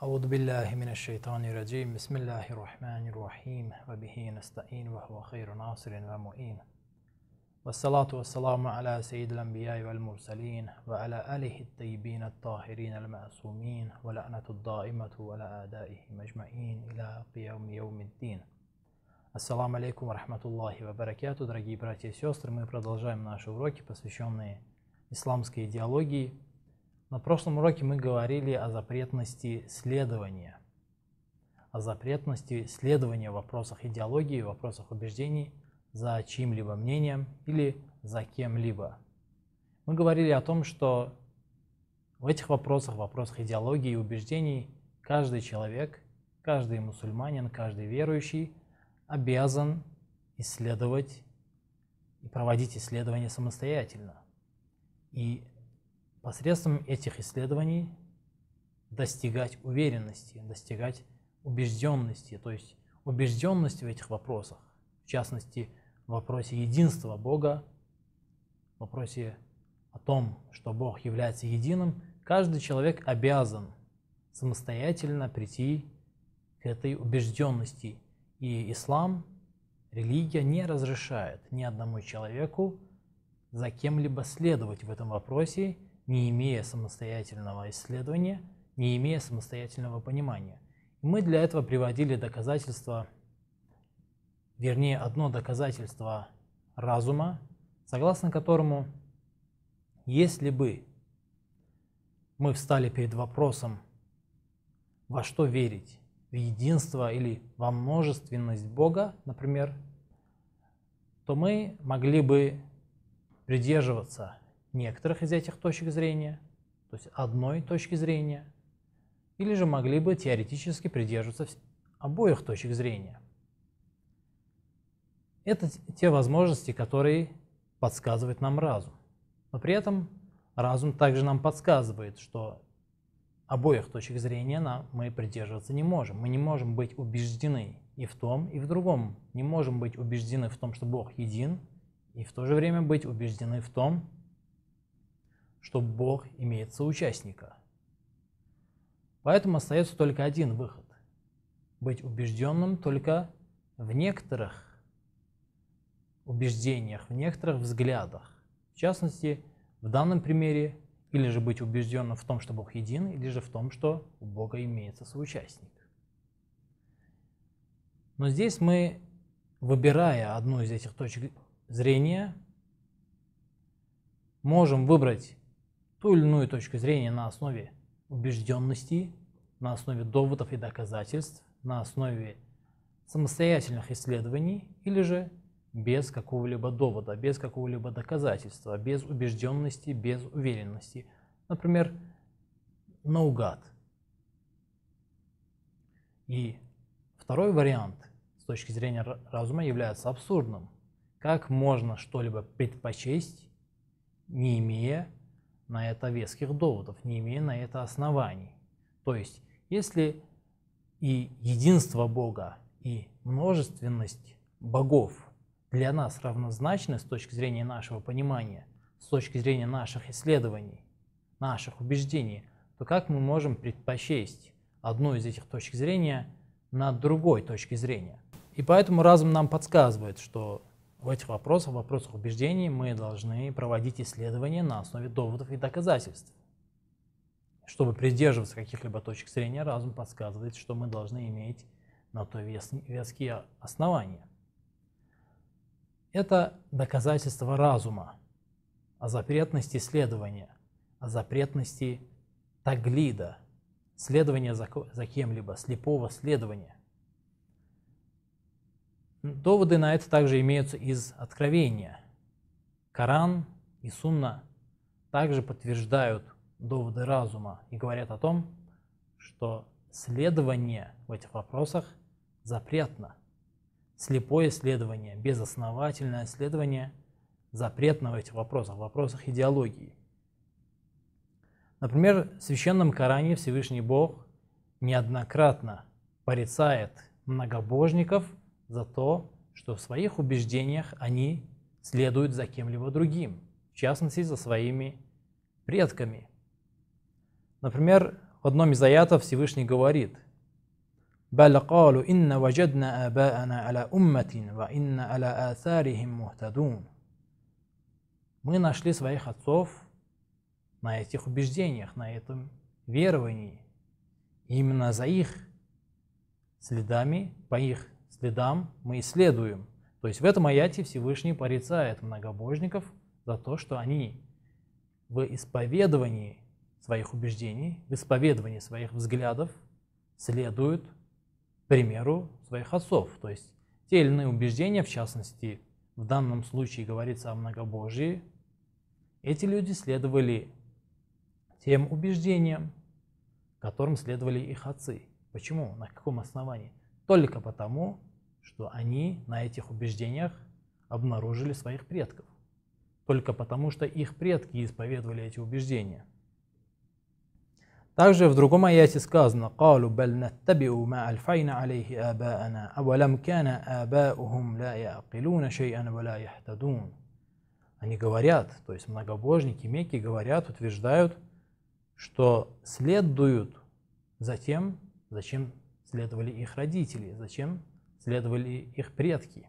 أعوذ بالله من الشيطان الرجيم بسم الله الرحمن الرحيم وبه نستعين وهو خير ناصر ومؤين والصلاة والسلام على سيد الأنبياء والمرسلين وعلى آله الطيبين الطاهرين المعصومين ولعنة الدائمة على أعدائه مجمعين إلى قيام يوم الدين السلام عليكم ورحمة الله وبركاته دراجي براتي и сестры. Мы продолжаем наши уроки, посвященные исламской идеологии – На прошлом уроке мы говорили о запретности следования, о запретности следования в вопросах идеологии, в вопросах убеждений за чьим-либо мнением или за кем-либо. Мы говорили о том, что в этих вопросах, в вопросах идеологии и убеждений, каждый человек, каждый мусульманин, каждый верующий обязан исследовать и проводить исследования самостоятельно. И посредством этих исследований достигать уверенности, достигать убежденности, то есть убежденность в этих вопросах, в частности, в вопросе единства Бога, в вопросе о том, что Бог является единым, каждый человек обязан самостоятельно прийти к этой убежденности. И ислам, религия не разрешает ни одному человеку за кем-либо следовать в этом вопросе не имея самостоятельного исследования, не имея самостоятельного понимания. мы для этого приводили доказательства, вернее, одно доказательство разума, согласно которому, если бы мы встали перед вопросом, во что верить, в единство или во множественность Бога, например, то мы могли бы придерживаться некоторых из этих точек зрения, то есть одной точки зрения, или же могли бы теоретически придерживаться обоих точек зрения. Это те возможности, которые подсказывает нам разум. Но при этом разум также нам подсказывает, что обоих точек зрения нам, мы придерживаться не можем. Мы не можем быть убеждены и в том, и в другом. Не можем быть убеждены в том, что Бог един, и в то же время быть убеждены в том, что Бог имеет соучастника. Поэтому остается только один выход – быть убежденным только в некоторых убеждениях, в некоторых взглядах. В частности, в данном примере или же быть убежденным в том, что Бог един, или же в том, что у Бога имеется соучастник. Но здесь мы, выбирая одну из этих точек зрения, можем выбрать ту или иную точку зрения на основе убежденностей, на основе доводов и доказательств, на основе самостоятельных исследований или же без какого-либо довода, без какого-либо доказательства, без убежденности, без уверенности. Например, наугад. И второй вариант с точки зрения разума является абсурдным. Как можно что-либо предпочесть, не имея на это веских доводов, не имея на это оснований. То есть, если и единство Бога, и множественность богов для нас равнозначны с точки зрения нашего понимания, с точки зрения наших исследований, наших убеждений, то как мы можем предпочесть одну из этих точек зрения над другой точки зрения? И поэтому разум нам подсказывает, что в этих вопросах, в вопросах убеждений мы должны проводить исследования на основе доводов и доказательств. Чтобы придерживаться каких-либо точек зрения, разум подсказывает, что мы должны иметь на то вес, веские основания. Это доказательство разума о запретности следования, о запретности таглида, следования за, за кем-либо, слепого следования. Доводы на это также имеются из Откровения. Коран и Сунна также подтверждают доводы разума и говорят о том, что следование в этих вопросах запретно. Слепое следование, безосновательное следование запретно в этих вопросах, в вопросах идеологии. Например, в Священном Коране Всевышний Бог неоднократно порицает многобожников – за то, что в своих убеждениях они следуют за кем-либо другим, в частности, за своими предками. Например, в одном из аятов Всевышний говорит – بل قالوا إن وجدنا آباءنا على أمة وإن على آثارهم مهتدون Мы нашли своих отцов на этих убеждениях, на этом веровании. И именно за их следами, по их следам мы исследуем. То есть в этом аяте Всевышний порицает многобожников за то, что они в исповедовании своих убеждений, в исповедовании своих взглядов следуют примеру своих отцов. То есть те или иные убеждения, в частности, в данном случае говорится о многобожии, эти люди следовали тем убеждениям, которым следовали их отцы. Почему? На каком основании? Только потому, что они на этих убеждениях обнаружили своих предков, только потому что их предки исповедовали эти убеждения. Также в другом аяте сказано «Калу бал наттабиу ма альфайна алейхи абаана, авалам кана абаухум ла яакилуна шейан ва яхтадун». Они говорят, то есть многобожники Мекки говорят, утверждают, что следуют за тем, зачем следовали их родители, зачем следовали их предки.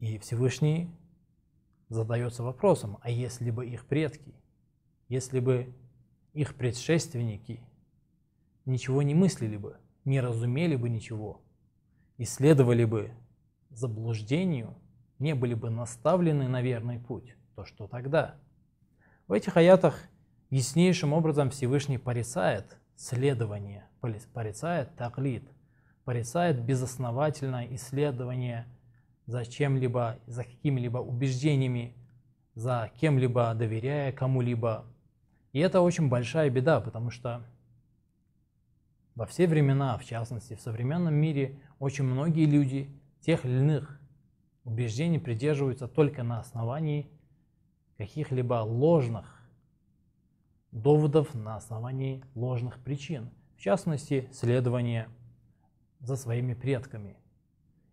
И Всевышний задается вопросом, а если бы их предки, если бы их предшественники ничего не мыслили бы, не разумели бы ничего, исследовали бы заблуждению, не были бы наставлены на верный путь, то что тогда? В этих аятах яснейшим образом Всевышний порицает следование, порицает таклит порицает безосновательное исследование за чем-либо, за какими-либо убеждениями, за кем-либо доверяя кому-либо. И это очень большая беда, потому что во все времена, в частности, в современном мире, очень многие люди тех или иных убеждений придерживаются только на основании каких-либо ложных доводов, на основании ложных причин. В частности, следование за своими предками.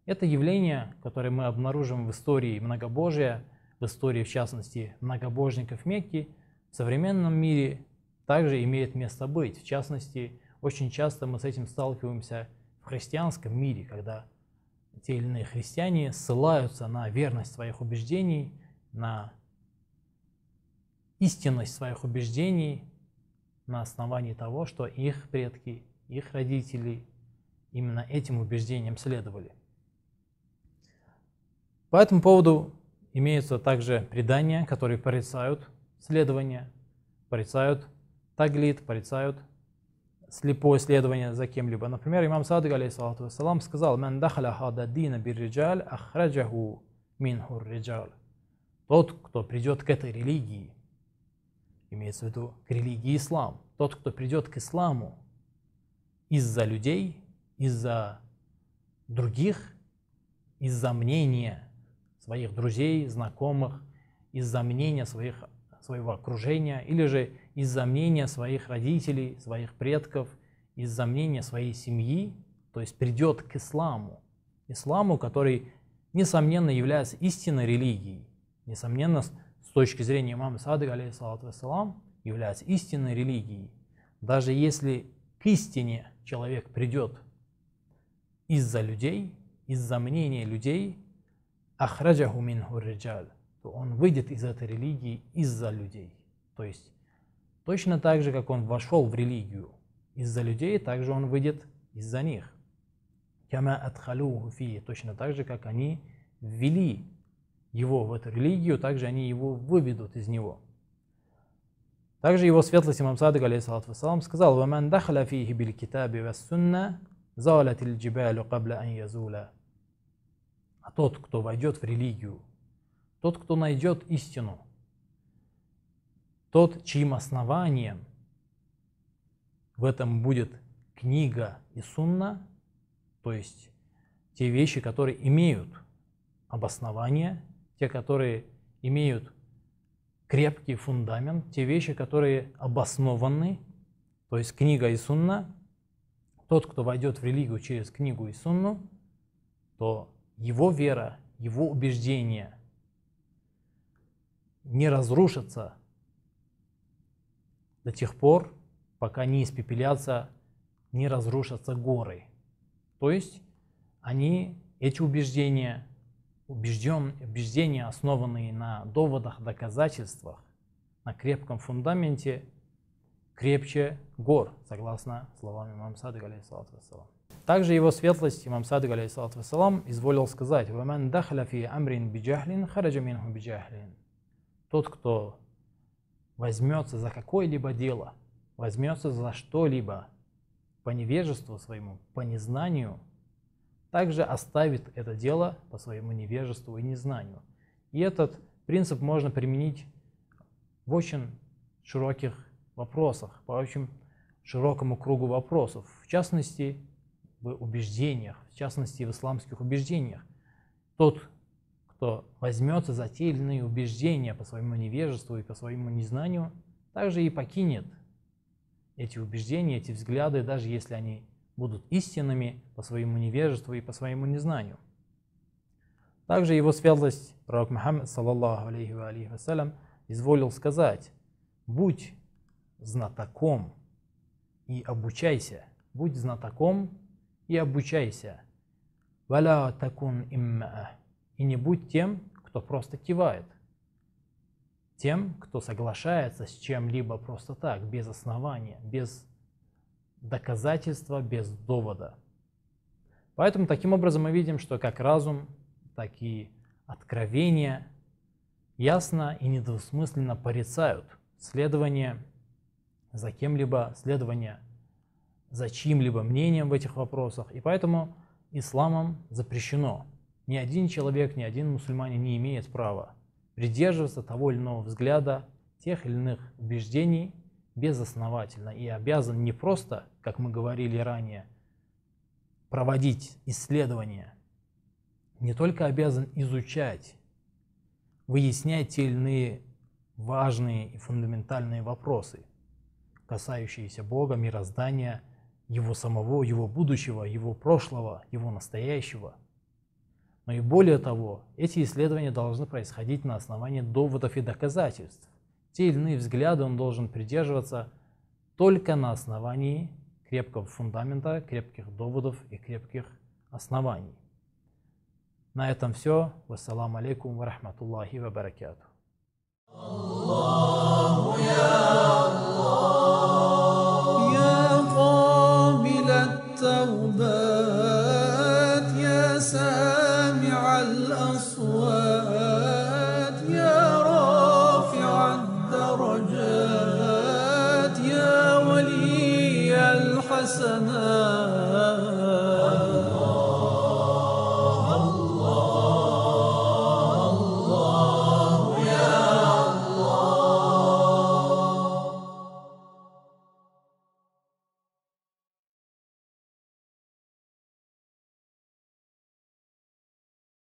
Это явление, которое мы обнаружим в истории многобожия, в истории, в частности, многобожников Мекки, в современном мире также имеет место быть. В частности, очень часто мы с этим сталкиваемся в христианском мире, когда те или иные христиане ссылаются на верность своих убеждений, на истинность своих убеждений на основании того, что их предки, их родители, именно этим убеждениям следовали. По этому поводу имеются также предания, которые порицают следование, порицают таглит, порицают слепое следование за кем-либо. Например, имам Садыг, алейхиссалату вассалам, сказал, «Ман дахаля хада дина бирриджаль ахраджаху минхур риджаль». Тот, кто придет к этой религии, имеется в виду к религии ислам, тот, кто придет к исламу из-за людей, из-за других, из-за мнения своих друзей, знакомых, из-за мнения своих, своего окружения, или же из-за мнения своих родителей, своих предков, из-за мнения своей семьи, то есть придет к исламу, исламу, который, несомненно, является истинной религией, несомненно, с точки зрения имама Садыга, алейхиссалату вассалам, является истинной религией. Даже если к истине человек придет из-за людей, из-за мнения людей, ахраджаху минху риджаль, то он выйдет из этой религии из-за людей. То есть точно так же, как он вошел в религию из-за людей, также он выйдет из-за них. Кяма адхалюху фи, точно так же, как они ввели его в эту религию, также они его выведут из него. Также его светлость имам Садык, алейхиссалату вассалам, сказал, «Ваман дахаля фихи биль китаби вассунна Залятиль джибалю кабля ан язуля. А тот, кто войдет в религию, тот, кто найдет истину, тот, чьим основанием в этом будет книга и сунна, то есть те вещи, которые имеют обоснование, те, которые имеют крепкий фундамент, те вещи, которые обоснованы, то есть книга и сунна, тот, кто войдет в религию через книгу и сунну, то его вера, его убеждения не разрушатся до тех пор, пока не испепелятся, не разрушатся горы. То есть они, эти убеждения, убежден, убеждения, основанные на доводах, доказательствах, на крепком фундаменте – крепче гор, согласно словам имам Садык, алейхиссалату вассалам. Также его светлость, имам Садык, алейхиссалату вассалам, изволил сказать, «Ваман дахля фи амрин биджахлин, хараджа минху биджахлин». Тот, кто возьмется за какое-либо дело, возьмется за что-либо по невежеству своему, по незнанию, также оставит это дело по своему невежеству и незнанию. И этот принцип можно применить в очень широких вопросах, по очень широкому кругу вопросов, в частности, в убеждениях, в частности, в исламских убеждениях. Тот, кто возьмется за те или иные убеждения по своему невежеству и по своему незнанию, также и покинет эти убеждения, эти взгляды, даже если они будут истинными по своему невежеству и по своему незнанию. Также его светлость, пророк Мухаммад, саллаллаху алейхи ва алейхи вассалям, изволил сказать, «Будь знатоком и обучайся. Будь знатоком и обучайся. Валя такун им И не будь тем, кто просто кивает. Тем, кто соглашается с чем-либо просто так, без основания, без доказательства, без довода. Поэтому таким образом мы видим, что как разум, так и откровение ясно и недвусмысленно порицают следование за кем-либо следование, за чьим-либо мнением в этих вопросах. И поэтому исламом запрещено. Ни один человек, ни один мусульманин не имеет права придерживаться того или иного взгляда, тех или иных убеждений безосновательно и обязан не просто, как мы говорили ранее, проводить исследования, не только обязан изучать, выяснять те или иные важные и фундаментальные вопросы – касающиеся Бога, мироздания, Его самого, Его будущего, Его прошлого, Его настоящего. Но и более того, эти исследования должны происходить на основании доводов и доказательств. Те или иные взгляды он должен придерживаться только на основании крепкого фундамента, крепких доводов и крепких оснований. На этом все. Вассаламу алейкум ва рахматуллахи ва баракату. Аллаху